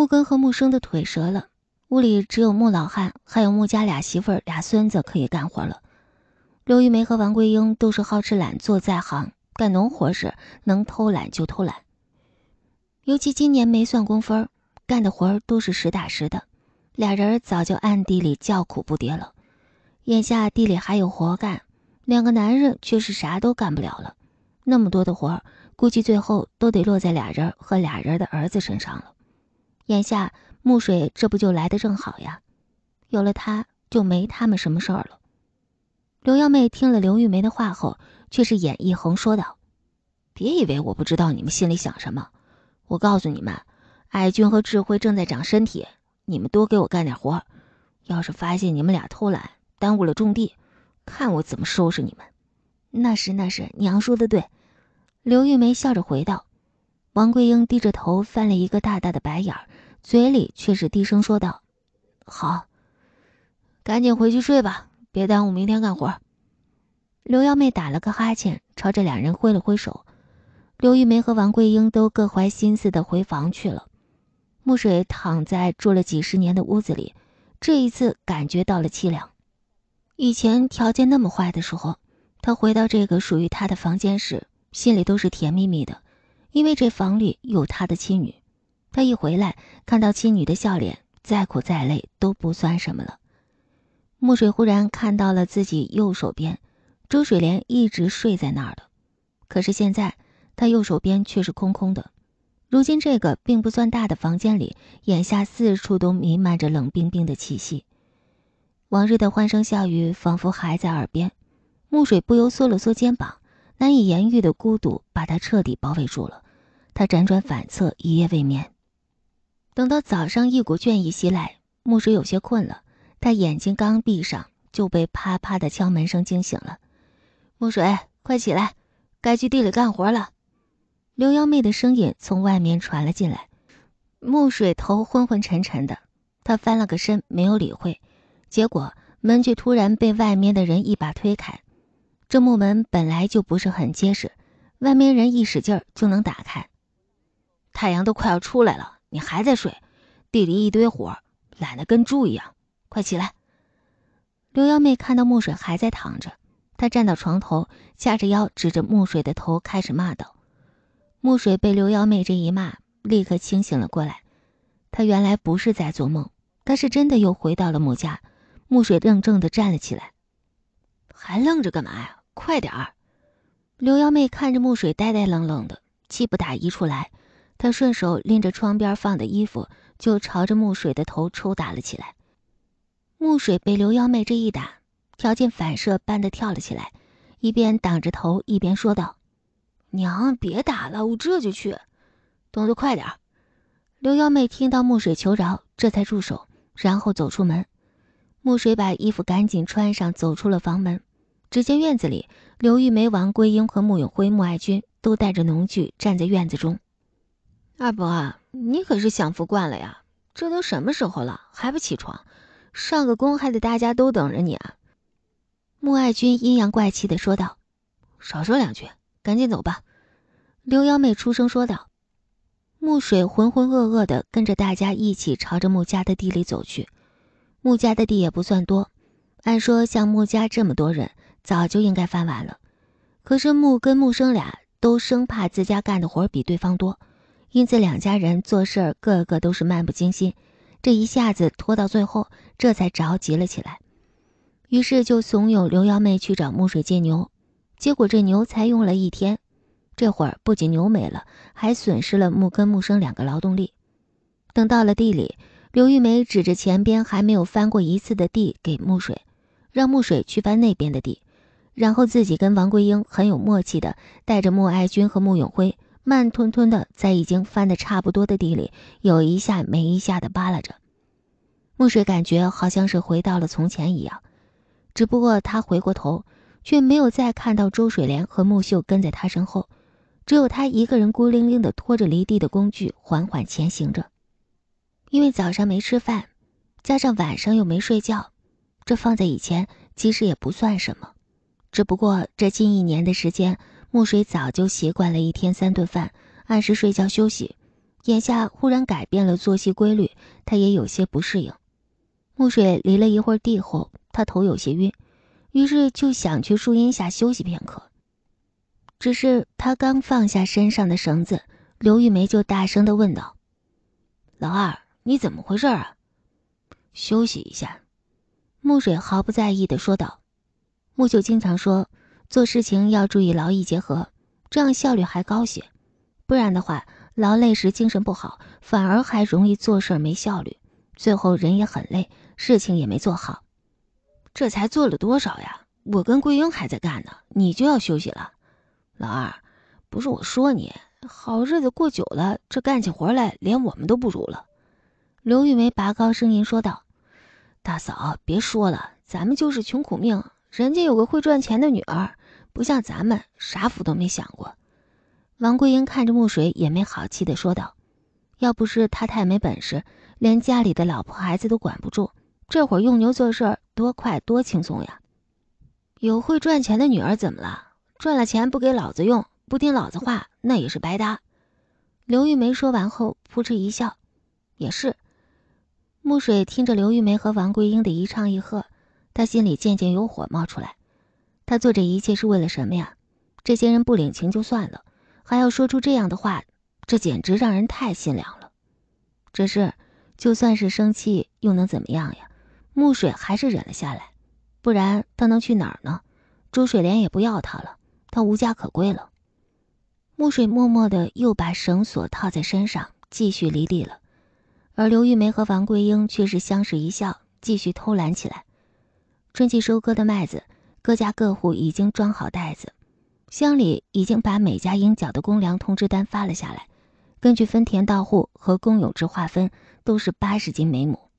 木根和木生的腿折了，屋里只有木老汉，还有木家俩媳妇儿、俩孙子可以干活了。刘玉梅和王桂英都是好吃懒做在行，干农活时能偷懒就偷懒。尤其今年没算工分干的活都是实打实的，俩人早就暗地里叫苦不迭了。眼下地里还有活干，两个男人却是啥都干不了了。那么多的活估计最后都得落在俩人和俩人的儿子身上了。眼下，木水这不就来的正好呀，有了他就没他们什么事儿了。刘幺妹听了刘玉梅的话后，却是眼一横，说道：“别以为我不知道你们心里想什么，我告诉你们，爱君和智慧正在长身体，你们多给我干点活。要是发现你们俩偷懒，耽误了种地，看我怎么收拾你们。”“那是那是，娘说的对。”刘玉梅笑着回道。王桂英低着头，翻了一个大大的白眼儿。嘴里却是低声说道：“好，赶紧回去睡吧，别耽误明天干活。”刘幺妹打了个哈欠，朝着两人挥了挥手。刘玉梅和王桂英都各怀心思的回房去了。木水躺在住了几十年的屋子里，这一次感觉到了凄凉。以前条件那么坏的时候，他回到这个属于他的房间时，心里都是甜蜜蜜的，因为这房里有他的妻女。他一回来，看到妻女的笑脸，再苦再累都不算什么了。墨水忽然看到了自己右手边，周水莲一直睡在那儿的，可是现在他右手边却是空空的。如今这个并不算大的房间里，眼下四处都弥漫着冷冰冰的气息，往日的欢声笑语仿佛还在耳边，墨水不由缩了缩肩膀，难以言喻的孤独把他彻底包围住了。他辗转反侧，一夜未眠。等到早上，一股倦意袭来，木水有些困了。他眼睛刚闭上，就被啪啪的敲门声惊醒了。木水，快起来，该去地里干活了。刘幺妹的声音从外面传了进来。木水头昏昏沉沉的，他翻了个身，没有理会。结果门却突然被外面的人一把推开。这木门本来就不是很结实，外面人一使劲就能打开。太阳都快要出来了。你还在睡？地里一堆火，懒得跟猪一样，快起来！刘幺妹看到木水还在躺着，她站到床头，掐着腰，指着木水的头，开始骂道：“木水被刘幺妹这一骂，立刻清醒了过来。他原来不是在做梦，他是真的又回到了木家。木水怔怔的站了起来，还愣着干嘛呀？快点儿！”刘幺妹看着木水呆呆愣愣的，气不打一处来。他顺手拎着窗边放的衣服，就朝着木水的头抽打了起来。木水被刘幺妹这一打，条件反射般的跳了起来，一边挡着头，一边说道：“娘，别打了，我这就去，动作快点儿。”刘幺妹听到木水求饶，这才住手，然后走出门。木水把衣服赶紧穿上，走出了房门。只见院子里，刘玉梅、王桂英和穆永辉、穆爱军都带着农具站在院子中。二伯，你可是享福惯了呀，这都什么时候了，还不起床？上个工还得大家都等着你啊！”穆爱军阴阳怪气的说道。“少说两句，赶紧走吧！”刘幺妹出声说道。木水浑浑噩噩的跟着大家一起朝着穆家的地里走去。穆家的地也不算多，按说像穆家这么多人，早就应该翻完了。可是穆跟穆生俩都生怕自家干的活比对方多。因此，两家人做事儿个个都是漫不经心，这一下子拖到最后，这才着急了起来，于是就怂恿刘幺妹去找木水借牛，结果这牛才用了一天，这会儿不仅牛没了，还损失了木根、木生两个劳动力。等到了地里，刘玉梅指着前边还没有翻过一次的地给木水，让木水去翻那边的地，然后自己跟王桂英很有默契的带着穆爱军和穆永辉。慢吞吞的在已经翻得差不多的地里，有一下没一下的扒拉着。穆水感觉好像是回到了从前一样，只不过他回过头，却没有再看到周水莲和木秀跟在他身后，只有他一个人孤零零的拖着犁地的工具缓缓前行着。因为早上没吃饭，加上晚上又没睡觉，这放在以前其实也不算什么，只不过这近一年的时间。穆水早就习惯了一天三顿饭，按时睡觉休息。眼下忽然改变了作息规律，他也有些不适应。穆水犁了一会儿地后，他头有些晕，于是就想去树荫下休息片刻。只是他刚放下身上的绳子，刘玉梅就大声的问道：“老二，你怎么回事啊？”“休息一下。”穆水毫不在意的说道。木秀经常说。做事情要注意劳逸结合，这样效率还高些。不然的话，劳累时精神不好，反而还容易做事没效率，最后人也很累，事情也没做好。这才做了多少呀？我跟桂英还在干呢，你就要休息了。老二，不是我说你，好日子过久了，这干起活来连我们都不如了。”刘玉梅拔高声音说道：“大嫂，别说了，咱们就是穷苦命，人家有个会赚钱的女儿。”不像咱们啥福都没享过。王桂英看着木水，也没好气的说道：“要不是他太没本事，连家里的老婆孩子都管不住，这会儿用牛做事多快多轻松呀！有会赚钱的女儿怎么了？赚了钱不给老子用，不听老子话，那也是白搭。”刘玉梅说完后，扑哧一笑：“也是。”木水听着刘玉梅和王桂英的一唱一和，他心里渐渐有火冒出来。他做这一切是为了什么呀？这些人不领情就算了，还要说出这样的话，这简直让人太心凉了。只是，就算是生气又能怎么样呀？木水还是忍了下来，不然他能去哪儿呢？朱水莲也不要他了，他无家可归了。木水默默的又把绳索套在身上，继续犁地了。而刘玉梅和王桂英却是相视一笑，继续偷懒起来。春季收割的麦子。各家各户已经装好袋子，乡里已经把每家应缴的公粮通知单发了下来。根据分田到户和公有制划分，都是八十斤每亩。